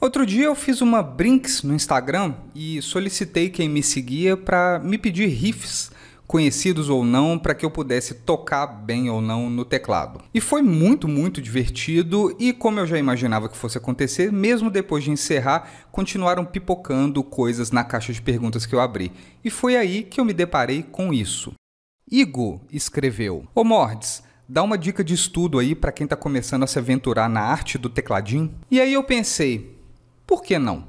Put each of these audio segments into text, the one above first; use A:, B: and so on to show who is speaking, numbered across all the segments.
A: Outro dia eu fiz uma brinks no Instagram e solicitei quem me seguia para me pedir riffs, conhecidos ou não, para que eu pudesse tocar bem ou não no teclado. E foi muito, muito divertido e como eu já imaginava que fosse acontecer, mesmo depois de encerrar, continuaram pipocando coisas na caixa de perguntas que eu abri. E foi aí que eu me deparei com isso. Igo escreveu: "Ô Mordes, dá uma dica de estudo aí para quem está começando a se aventurar na arte do tecladinho". E aí eu pensei, por que não?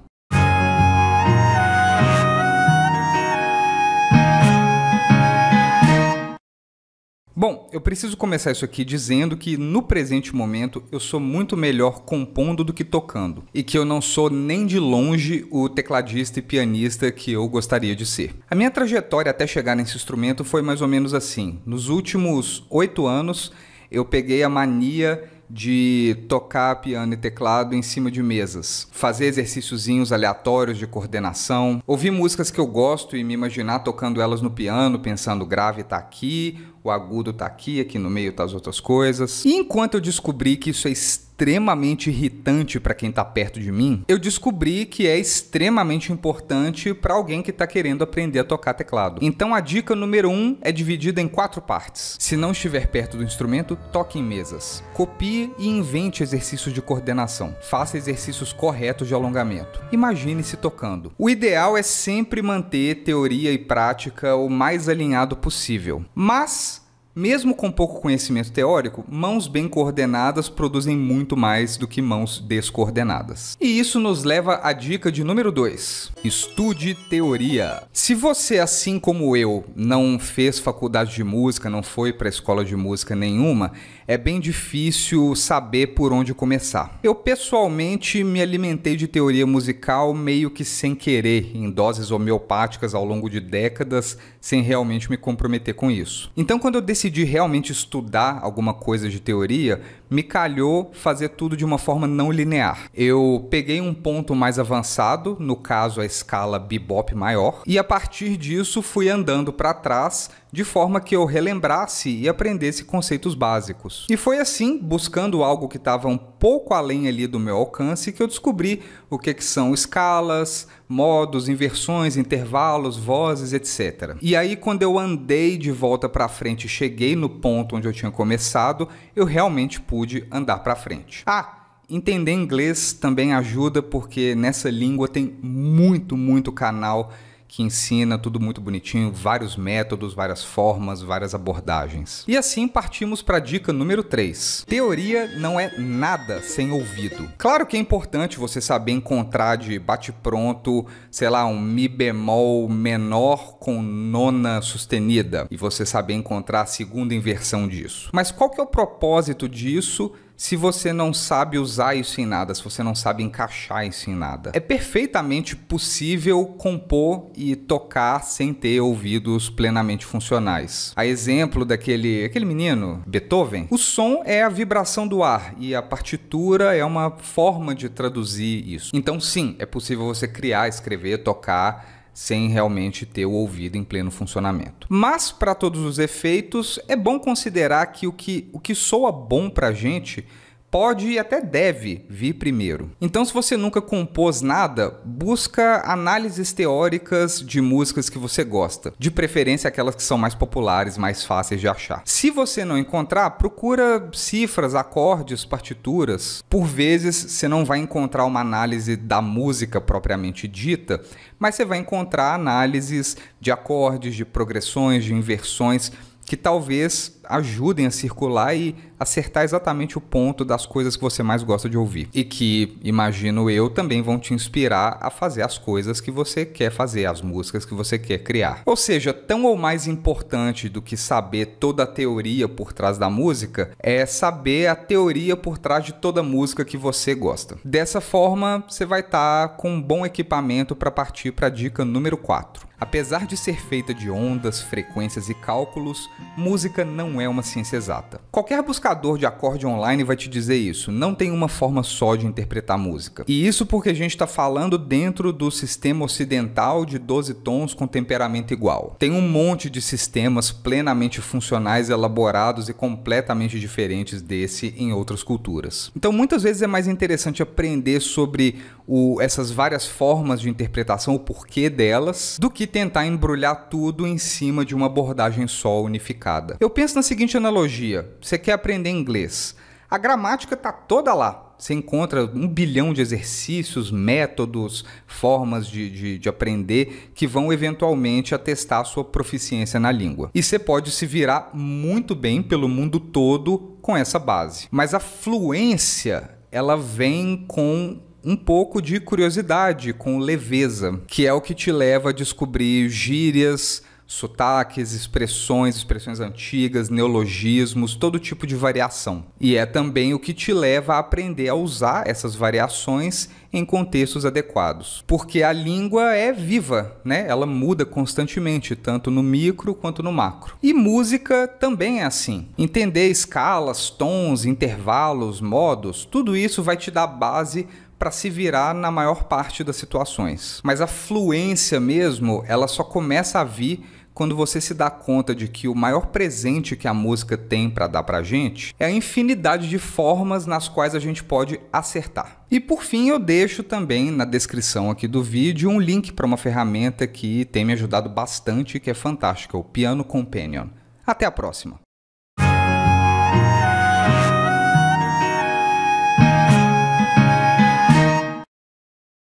A: Bom, eu preciso começar isso aqui dizendo que no presente momento eu sou muito melhor compondo do que tocando e que eu não sou nem de longe o tecladista e pianista que eu gostaria de ser. A minha trajetória até chegar nesse instrumento foi mais ou menos assim: nos últimos oito anos eu peguei a mania de tocar piano e teclado em cima de mesas, fazer exercíciozinhos aleatórios de coordenação, ouvir músicas que eu gosto e me imaginar tocando elas no piano, pensando grave tá aqui, o agudo tá aqui, aqui no meio tá as outras coisas. E enquanto eu descobri que isso é extremamente irritante para quem tá perto de mim, eu descobri que é extremamente importante para alguém que tá querendo aprender a tocar teclado. Então a dica número 1 um é dividida em quatro partes. Se não estiver perto do instrumento, toque em mesas. Copie e invente exercícios de coordenação. Faça exercícios corretos de alongamento. Imagine-se tocando. O ideal é sempre manter teoria e prática o mais alinhado possível. Mas mesmo com pouco conhecimento teórico, mãos bem coordenadas produzem muito mais do que mãos descoordenadas. E isso nos leva à dica de número 2: estude teoria. Se você, assim como eu, não fez faculdade de música, não foi para escola de música nenhuma, é bem difícil saber por onde começar. Eu pessoalmente me alimentei de teoria musical meio que sem querer, em doses homeopáticas ao longo de décadas, sem realmente me comprometer com isso. Então, quando eu decidi realmente estudar alguma coisa de teoria me calhou fazer tudo de uma forma não linear. Eu peguei um ponto mais avançado, no caso a escala bebop maior, e a partir disso fui andando para trás de forma que eu relembrasse e aprendesse conceitos básicos. E foi assim, buscando algo que estava um pouco além ali do meu alcance, que eu descobri o que, que são escalas, modos, inversões, intervalos, vozes, etc. E aí, quando eu andei de volta para frente, cheguei no ponto onde eu tinha começado, eu realmente pude pude andar para frente. Ah, entender inglês também ajuda porque nessa língua tem muito, muito canal que ensina tudo muito bonitinho, vários métodos, várias formas, várias abordagens. E assim partimos para a dica número 3. Teoria não é nada sem ouvido. Claro que é importante você saber encontrar de bate-pronto, sei lá, um mi bemol menor com nona sustenida, e você saber encontrar a segunda inversão disso. Mas qual que é o propósito disso? se você não sabe usar isso em nada, se você não sabe encaixar isso em nada. É perfeitamente possível compor e tocar sem ter ouvidos plenamente funcionais. A exemplo daquele aquele menino, Beethoven, o som é a vibração do ar e a partitura é uma forma de traduzir isso. Então, sim, é possível você criar, escrever, tocar sem realmente ter o ouvido em pleno funcionamento. Mas, para todos os efeitos, é bom considerar que o que, o que soa bom para a gente pode e até deve vir primeiro. Então, se você nunca compôs nada, busca análises teóricas de músicas que você gosta, de preferência aquelas que são mais populares, mais fáceis de achar. Se você não encontrar, procura cifras, acordes, partituras. Por vezes, você não vai encontrar uma análise da música propriamente dita, mas você vai encontrar análises de acordes, de progressões, de inversões que talvez ajudem a circular e acertar exatamente o ponto das coisas que você mais gosta de ouvir. E que, imagino eu, também vão te inspirar a fazer as coisas que você quer fazer, as músicas que você quer criar. Ou seja, tão ou mais importante do que saber toda a teoria por trás da música é saber a teoria por trás de toda música que você gosta. Dessa forma, você vai estar tá com um bom equipamento para partir para a dica número 4. Apesar de ser feita de ondas, frequências e cálculos, música não não é uma ciência exata. Qualquer buscador de acorde online vai te dizer isso, não tem uma forma só de interpretar música. E isso porque a gente está falando dentro do sistema ocidental de 12 tons com temperamento igual. Tem um monte de sistemas plenamente funcionais, elaborados e completamente diferentes desse em outras culturas. Então muitas vezes é mais interessante aprender sobre o, essas várias formas de interpretação, o porquê delas, do que tentar embrulhar tudo em cima de uma abordagem só unificada. Eu penso na seguinte analogia: você quer aprender inglês. A gramática está toda lá. Você encontra um bilhão de exercícios, métodos, formas de, de, de, aprender que vão eventualmente atestar a sua proficiência na língua. E você pode se virar muito bem pelo mundo todo com essa base. Mas a fluência, ela vem com um pouco de curiosidade, com leveza, que é o que te leva a descobrir gírias, sotaques, expressões, expressões antigas, neologismos, todo tipo de variação. E é também o que te leva a aprender a usar essas variações em contextos adequados. Porque a língua é viva, né? Ela muda constantemente, tanto no micro quanto no macro. E música também é assim. Entender escalas, tons, intervalos, modos, tudo isso vai te dar base para se virar na maior parte das situações. Mas a fluência mesmo, ela só começa a vir quando você se dá conta de que o maior presente que a música tem para dar para gente é a infinidade de formas nas quais a gente pode acertar. E por fim, eu deixo também na descrição aqui do vídeo um link para uma ferramenta que tem me ajudado bastante, que é fantástica, o Piano Companion. Até a próxima.